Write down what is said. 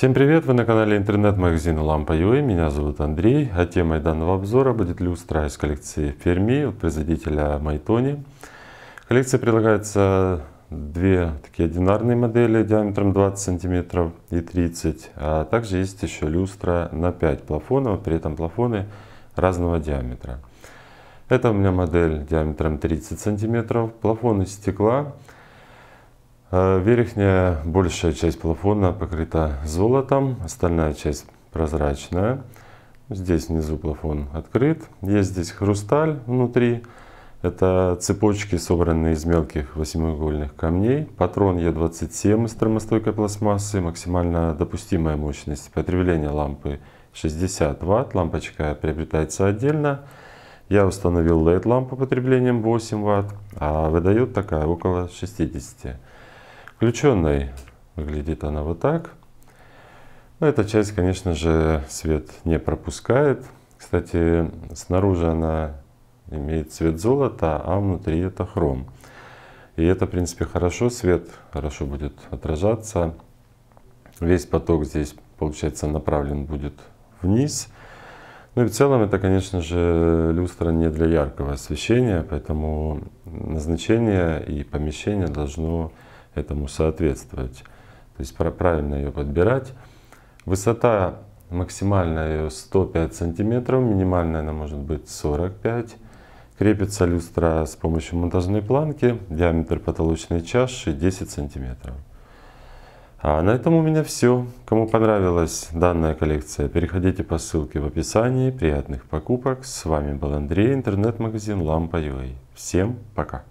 Всем привет! Вы на канале интернет-магазина Лампа.ua. Меня зовут Андрей. А темой данного обзора будет люстра из коллекции Fermi от производителя Майтони. Коллекция предлагается две такие одинарные модели диаметром 20 см и 30 а также есть еще люстра на 5 плафонов, при этом плафоны разного диаметра. Это у меня модель диаметром 30 см, плафон из стекла, Э, верхняя большая часть плафона покрыта золотом, остальная часть прозрачная. Здесь внизу плафон открыт. Есть здесь хрусталь внутри. Это цепочки, собранные из мелких восьмиугольных камней. Патрон Е27 из термостойкой пластмассы. Максимально допустимая мощность потребления лампы 60 Вт. Лампочка приобретается отдельно. Я установил LED-лампу потреблением 8 Вт, а выдает такая около 60 Вт включенной выглядит она вот так. Но эта часть, конечно же, свет не пропускает. Кстати, снаружи она имеет цвет золота, а внутри это хром. И это, в принципе, хорошо, свет хорошо будет отражаться. Весь поток здесь, получается, направлен будет вниз. Ну и в целом это, конечно же, люстра не для яркого освещения, поэтому назначение и помещение должно этому соответствовать. То есть правильно ее подбирать. Высота максимальная ее 105 сантиметров, минимальная она может быть 45. Крепится люстра с помощью монтажной планки, диаметр потолочной чаши 10 сантиметров. А на этом у меня все. Кому понравилась данная коллекция, переходите по ссылке в описании. Приятных покупок. С вами был Андрей, интернет-магазин Лампа.ua. Всем пока!